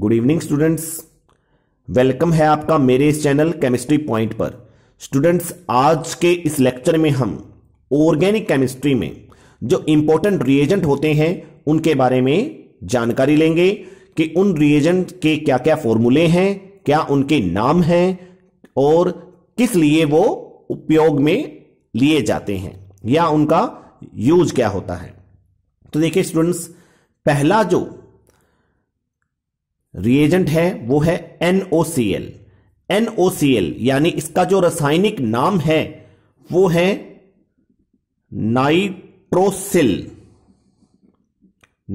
good evening students welcome है आपका मेरे इस चैनल केमिस्ट्री पॉइंट पर स्टूडेंट्स आज के इस लेक्चर में हम ऑर्गेनिक केमिस्ट्री में जो इम्पोर्टेंट रिएजेंट होते हैं उनके बारे में जानकारी लेंगे कि उन रिएजेंट के क्या क्या फॉर्मूले हैं क्या उनके नाम हैं और किस लिए वो उपयोग में लिए जाते हैं या उनका यूज क्या होता है तो देखिए स्टूडेंट्स पहला जो रिएजेंट है वो है सी एल यानी इसका जो रासायनिक नाम है वो है नाइट्रोसिल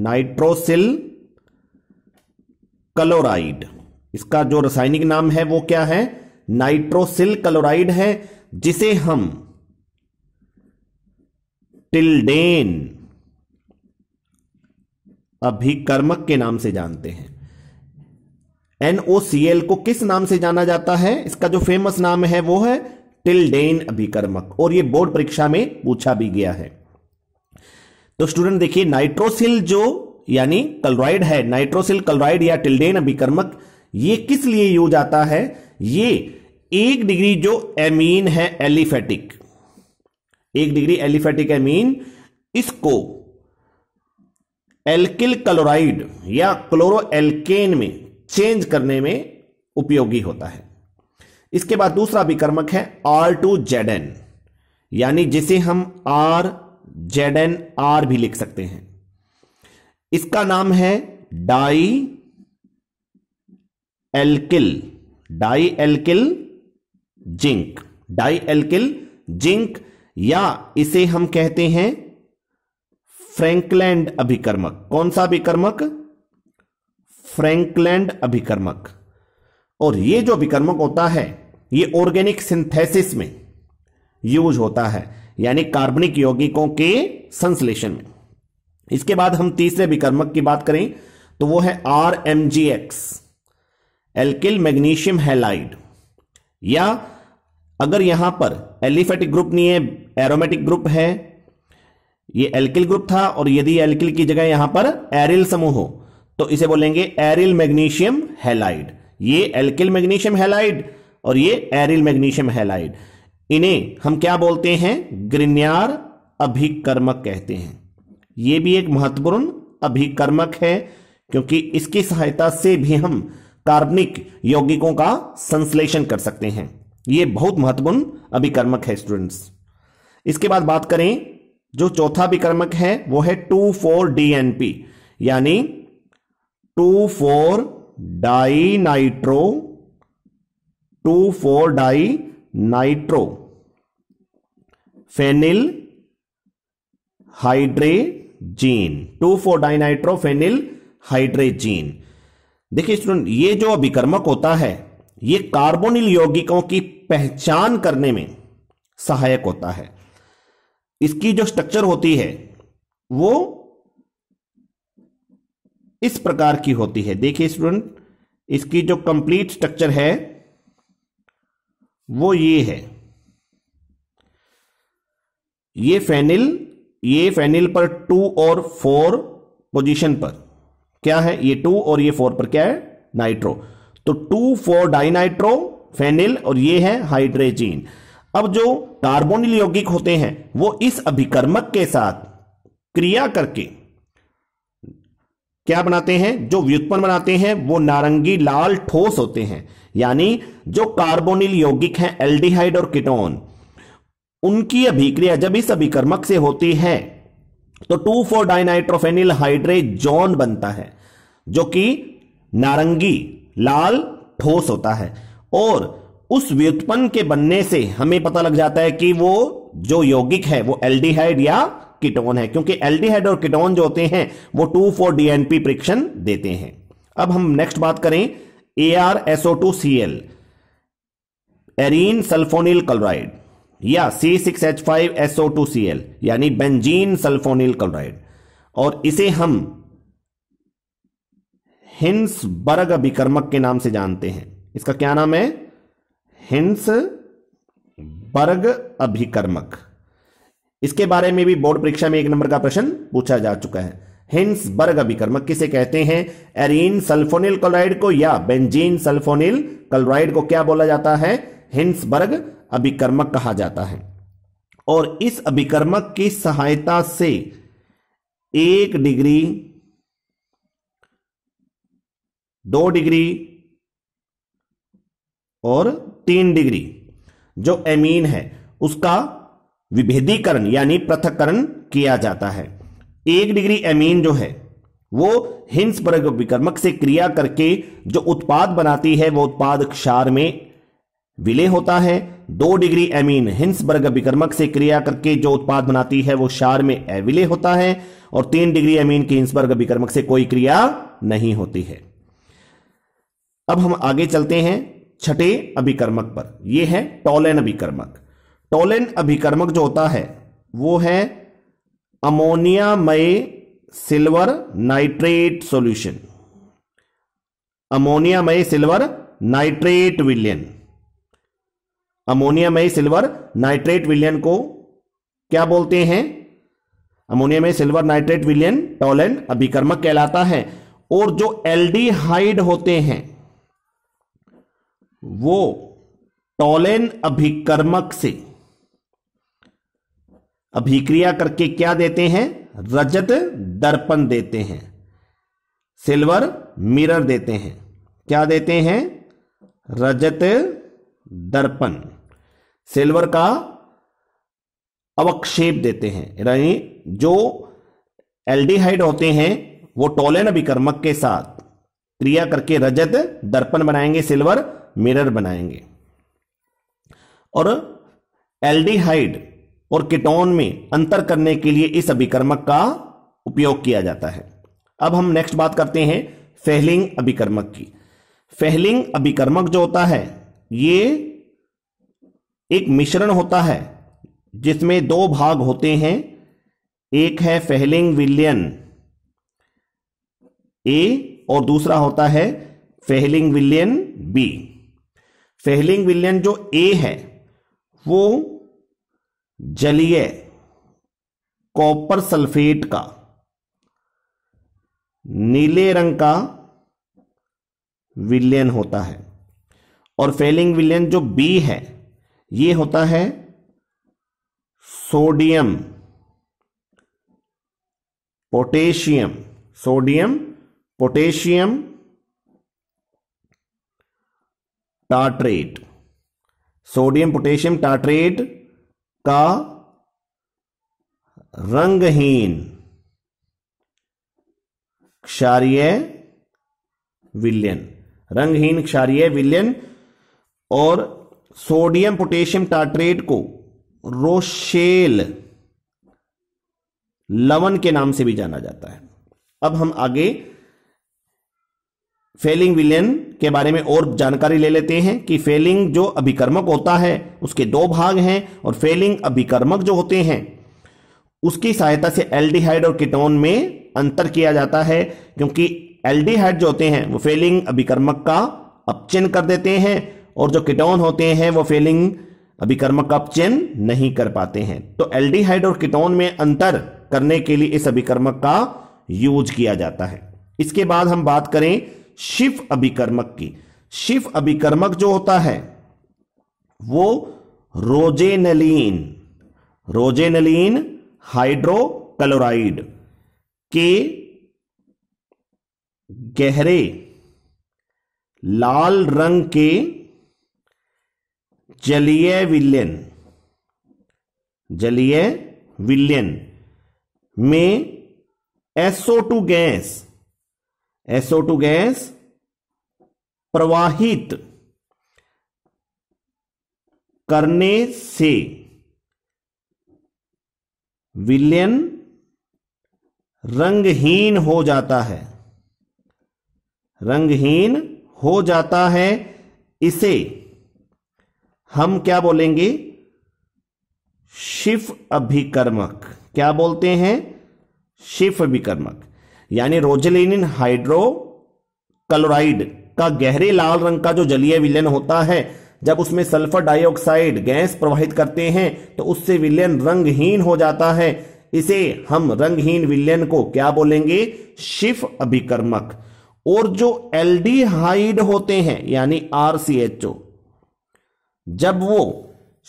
नाइट्रोसिल क्लोराइड इसका जो रासायनिक नाम है वो क्या है नाइट्रोसिल क्लोराइड है जिसे हम टिल्डेन अभिकर्मक के नाम से जानते हैं एनओसीएल को किस नाम से जाना जाता है इसका जो फेमस नाम है वो है टिलडेन अभिकर्मक और ये बोर्ड परीक्षा में पूछा भी गया है तो स्टूडेंट देखिए नाइट्रोसिल जो यानी कलराइड है नाइट्रोसिल कलराइड या टिलडेन अभिकर्मक ये किस लिए यूज आता है ये एक डिग्री जो एमीन है एलिफेटिक एक डिग्री एलिफेटिक एमीन इसको एल्किल क्लोराइड या क्लोरो एल्केन में चेंज करने में उपयोगी होता है इसके बाद दूसरा विकर्मक है आर टू जेड एन यानी जिसे हम आर जेड एन आर भी लिख सकते हैं इसका नाम है di alkyl di alkyl zinc di alkyl zinc या इसे हम कहते हैं फ्रैंकलैंड अभिकर्मक कौन सा अभिकर्मक फ्रैंकलैंड अभिकर्मक और ये जो अभिकर्मक होता है ये ऑर्गेनिक सिंथेसिस में यूज होता है यानी कार्बनिक यौगिकों के संश्लेषण में इसके बाद हम तीसरे विकर्मक की बात करें तो वो है R M G X alkyl magnesium halide या अगर यहां पर एलिफेटिक ग्रुप नहीं है एरोमेटिक ग्रुप है ये एल्किल ग्रुप था और यदि एल्किल की जगह यहां पर एरिल समूह हो तो इसे बोलेंगे एरिल मैग्नीशियम हेलाइड ये एल्किल मैग्नीशियम हेलाइड और ये एरिल मैग्नीशियम हेलाइड इन्हें हम क्या बोलते हैं ग्रिन्यार अभिकर्मक कहते हैं ये भी एक महत्वपूर्ण अभिकर्मक है क्योंकि इसकी सहायता से भी हम कार्बनिक यौगिकों का संश्लेषण कर सकते हैं ये बहुत महत्वपूर्ण अभिकर्मक है स्टूडेंट्स इसके बाद बात करें जो चौथा अभिकर्मक है वो है two four D N P यानी two four di nitro two four di nitro phenyl hydrazine two four di nitro phenyl hydrazine देखिए स्टूडेंट ये जो अभिकर्मक होता है ये कार्बोनिल यौगिकों की पहचान करने में सहायक होता है इसकी जो स्ट्रक्चर होती है वो इस प्रकार की होती है देखिए स्टूडेंट इसकी जो कंप्लीट स्ट्रक्चर है वो ये है ये फेनिल ये फेनिल पर टू और फोर पोजीशन पर क्या है ये टू और ये फोर पर क्या है नाइट्रो तो टू फोर डाइनाइट्रो फेनिल और ये है हाइड्रेजीन अब जो कार्बोनिल यौगिक होते हैं वो इस अभिकर्मक के साथ क्रिया करके क्या बनाते हैं जो व्युत्पन्न बनाते हैं वो नारंगी लाल ठोस होते हैं यानी जो कार्बोनिल यौगिक हैं एल्डिहाइड और किटोन उनकी अभिक्रिया जब इस अभिक्रमक से होती है तो two four dinitrophenyl hydrazone बनता है जो कि नारंगी लाल ठोस होता है और उस व्युत्पन्न के बनने से हमें पता लग जाता है कि वो जो यौगिक है वो एल्डिहाइड या कीटोन है क्योंकि एल्डिहाइड और कीटोन जो होते हैं वो टू फोर डीएनपी परीक्षण देते हैं अब हम नेक्स्ट बात करें A R S O two C L arene sulfonyl chloride या C six H five S O two C L यानी बेंजीन सल्फोनिल क्लोराइड और इसे हम हिंस बर्ग अभिकर्मक के नाम से जानते हैं इसका क्या नाम है हिंस बर्ग अभिकर्मक इसके बारे में भी बोर्ड परीक्षा में एक नंबर का प्रश्न पूछा जा चुका है हिंस बर्ग अभिकर्मक किसे कहते हैं एरिन सल्फोनिल क्लोराइड को या बेंजीन सल्फोनिल क्लोराइड को क्या बोला जाता है हिंस बर्ग अभिकर्मक कहा जाता है और इस अभिकर्मक की सहायता से एक डिग्री दो डिग्री और तीन डिग्री जो एमीन है उसका विभेदीकरण यानी पृथककरण किया जाता है एक डिग्री एमीन जो है वो हिंस पर विकर्मक से क्रिया करके जो उत्पाद बनाती है वो उत्पाद क्षार में विलय होता है दो डिग्री एमीन हिंस वर्ग विकर्मक से क्रिया करके जो उत्पाद बनाती है वो क्षार में अविलय होता है और तीन डिग्री एमीन की वर्ग विकर्मक से कोई क्रिया नहीं होती है अब हम आगे चलते हैं छठे अभिकर्मक पर यह है टॉलेन अभिकर्मक टोलेन अभिकर्मक जो होता है वो है अमोनिया मय सिल्वर नाइट्रेट सॉल्यूशन मय सिल्वर नाइट्रेट विलियन अमोनिया मय सिल्वर नाइट्रेट विलियन को क्या बोलते हैं अमोनिया में सिल्वर नाइट्रेट विलियन टोलेन अभिकर्मक कहलाता है और जो एल्डिहाइड होते हैं वो टोलेन अभिकर्मक से अभिक्रिया करके क्या देते हैं रजत दर्पण देते हैं सिल्वर मिरर देते हैं क्या देते हैं रजत दर्पण सिल्वर का अवक्षेप देते हैं यानी जो एल्डिहाइड होते हैं वो टोलेन अभिकर्मक के साथ क्रिया करके रजत दर्पण बनाएंगे सिल्वर मिरर बनाएंगे और एल्डिहाइड और किटोन में अंतर करने के लिए इस अभिकर्मक का उपयोग किया जाता है अब हम नेक्स्ट बात करते हैं फेहलिंग अभिकर्मक की फेहलिंग अभिकर्मक जो होता है ये एक मिश्रण होता है जिसमें दो भाग होते हैं एक है फेहलिंग विलियन ए और दूसरा होता है फेहलिंग विलियन बी फेहलिंग विलियन जो ए है वो जलीय कॉपर सल्फेट का नीले रंग का विलयन होता है और फेलिंग विलयन जो बी है ये होता है sodium potassium sodium potassium tartrate sodium potassium tartrate का रंगहीन क्षारिय विलयन रंगहीन क्षारिय विलयन और सोडियम पोटेशियम टार्ट्रेट को रोशेल लवन के नाम से भी जाना जाता है अब हम आगे फेलिंग विलियन के बारे में और जानकारी ले लेते हैं कि फेलिंग जो अभिकर्मक होता है उसके दो भाग हैं और फेलिंग अभिकर्मक जो होते हैं उसकी सहायता से एल्डिहाइड और कीटोन में अंतर किया जाता है क्योंकि एल्डिहाइड जो होते हैं वो फेलिंग अभिकर्मक का अपचयन कर देते हैं और जो कीटोन होते हैं वो फेलिंग अभिकर्मक का अपचयन नहीं कर पाते हैं तो एल्डिहाइड और कीटोन में अंतर करने के लिए इस अभिकर्मक का यूज किया जाता है इसके बाद हम बात करें शिव अभिकर्मक की शिव अभिकर्मक जो होता है वो रोजेनलीन रोजेनलीन हाइड्रोक्लोराइड के गहरे लाल रंग के जलीय विलयन जलीय विलयन में टू गैस टू गैस प्रवाहित करने से विलयन रंगहीन हो जाता है रंगहीन हो जाता है इसे हम क्या बोलेंगे शिफ अभिकर्मक क्या बोलते हैं शिफ अभिकर्मक यानी रोजलिन हाइड्रो क्लोराइड का गहरे लाल रंग का जो जलीय विलयन होता है जब उसमें सल्फर डाइऑक्साइड गैस प्रवाहित करते हैं तो उससे विलयन रंगहीन हो जाता है इसे हम रंगहीन विलयन को क्या बोलेंगे शिफ अभिकर्मक और जो एल्डिहाइड होते हैं यानी आर जब वो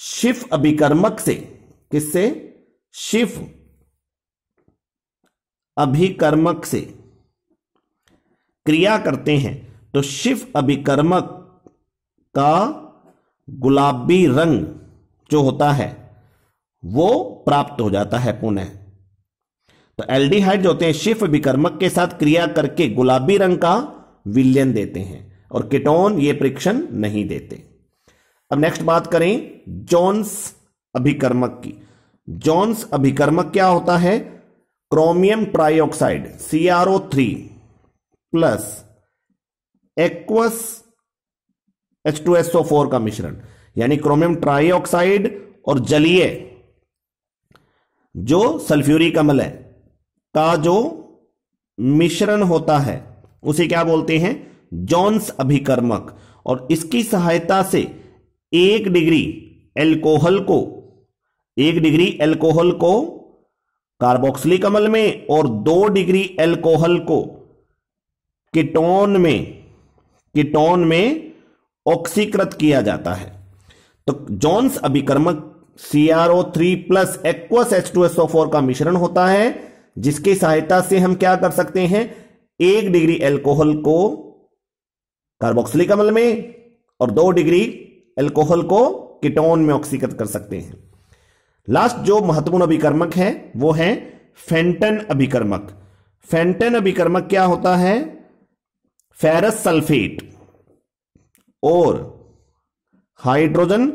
शिफ अभिकर्मक से किससे शिफ अभिकर्मक से क्रिया करते हैं तो शिव अभिकर्मक का गुलाबी रंग जो होता है वो प्राप्त हो जाता है पुनः तो एल्डिहाइड जो होते हैं शिफ अभिकर्मक के साथ क्रिया करके गुलाबी रंग का विलयन देते हैं और किटोन ये परीक्षण नहीं देते अब नेक्स्ट बात करें जॉन्स अभिकर्मक की जॉन्स अभिकर्मक क्या होता है chromium trioxide C R O three plus aqueous H two S O four का मिश्रण यानी क्रोमियम ट्राइऑक्साइड और जलीय जो सल्फ्यूरिक अम्ल है का जो मिश्रण होता है उसे क्या बोलते हैं जॉन्स अभिकर्मक और इसकी सहायता से एक डिग्री एल्कोहल को एक डिग्री एल्कोहल को कार्बोक्सिलिक अम्ल में और दो डिग्री एल्कोहल को किटोन में किटोन में ऑक्सीकृत किया जाता है तो जॉन्स अभिकर्मक C R O three plus aqueous H two S O four का मिश्रण होता है जिसकी सहायता से हम क्या कर सकते हैं एक डिग्री एल्कोहल को कार्बोक्सिलिक अम्ल में और दो डिग्री एल्कोहल को किटोन में ऑक्सीकृत कर सकते हैं लास्ट जो महत्वपूर्ण अभिकर्मक है वो है फेंटन अभिकर्मक फेंटन अभिकर्मक क्या होता है फेरस सल्फेट और हाइड्रोजन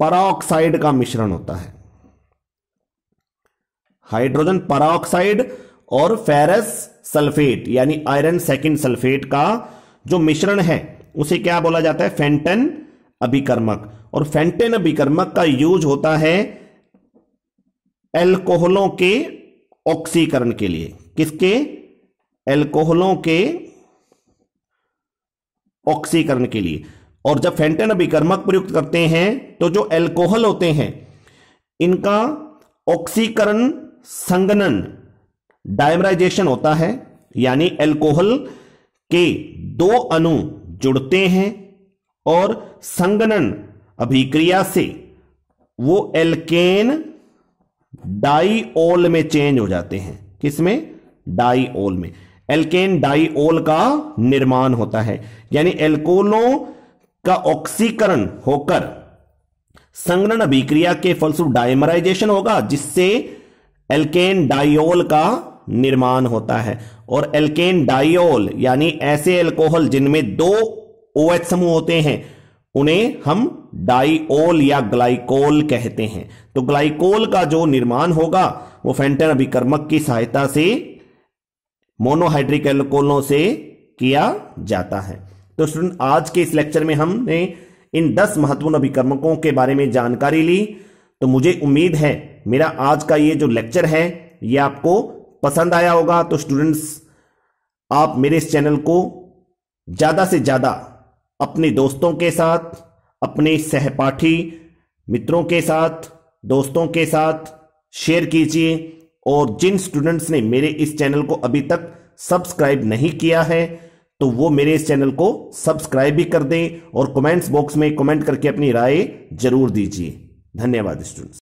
पराऑक्साइड का मिश्रण होता है हाइड्रोजन पराऑक्साइड और फेरस सल्फेट यानी आयरन सेकेंड सल्फेट का जो मिश्रण है उसे क्या बोला जाता है फेंटन अभिकर्मक और फेंटेन अभिकर्मक का यूज होता है एल्कोहलों के ऑक्सीकरण के लिए किसके एल्कोहलों के ऑक्सीकरण के लिए और जब फेंटेन अभिकर्मक प्रयुक्त करते हैं तो जो एल्कोहल होते हैं इनका ऑक्सीकरण संगनन डायमराइजेशन होता है यानी एल्कोहल के दो अणु जुड़ते हैं और संगनन अभिक्रिया से वो एल्केन डाईओल में चेंज हो जाते हैं किसमें डाईओल में एल्केन डाईओल का निर्माण होता है यानी एल्कोलों का ऑक्सीकरण होकर संग्रहण अभिक्रिया के फलस्वरूप डायमराइजेशन होगा जिससे एल्केन डाइओल का निर्माण होता है और एल्केन डाइओल यानी ऐसे एल्कोहल जिनमें दो ओ समूह होते हैं उन्हें हम डाइओल या ग्लाइकोल कहते हैं तो ग्लाइकोल का जो निर्माण होगा वो फेंटन अभिकर्मक की सहायता से मोनोहाइड्रिक एल्कोलों से किया जाता है तो स्टूडेंट आज के इस लेक्चर में हमने इन 10 महत्वपूर्ण अभिकर्मकों के बारे में जानकारी ली तो मुझे उम्मीद है मेरा आज का ये जो लेक्चर है ये आपको पसंद आया होगा तो स्टूडेंट्स आप मेरे इस चैनल को ज़्यादा से ज़्यादा अपने दोस्तों के साथ अपने सहपाठी मित्रों के साथ दोस्तों के साथ शेयर कीजिए और जिन स्टूडेंट्स ने मेरे इस चैनल को अभी तक सब्सक्राइब नहीं किया है तो वो मेरे इस चैनल को सब्सक्राइब भी कर दें और कमेंट्स बॉक्स में कमेंट करके अपनी राय जरूर दीजिए धन्यवाद स्टूडेंट्स